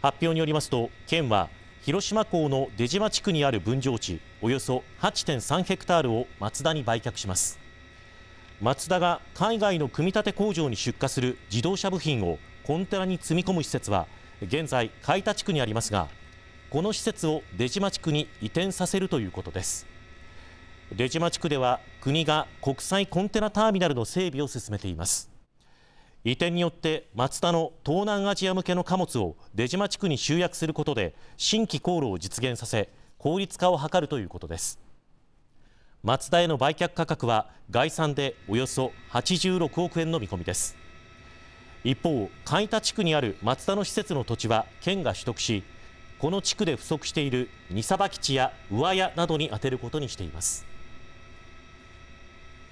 発表によりますと県は広島港の出島地区にある分譲地およそ8.3ヘクタールをマツダに売却しますマツダが海外の組み立て工場に出荷する自動車部品をコンテナに積み込む施設は現在海田地区にありますがこの施設を出島地区に移転させるということです出島地区では国が国際コンテナターミナルの整備を進めています移転によってマツダの東南アジア向けの貨物を出島地区に集約することで新規航路を実現させ効率化を図るということですマツダへの売却価格は概算でおよそ86億円の見込みです一方海田地区にあるマツダの施設の土地は県が取得しこの地区で不足している荷さば基地や上屋などに充てることにしています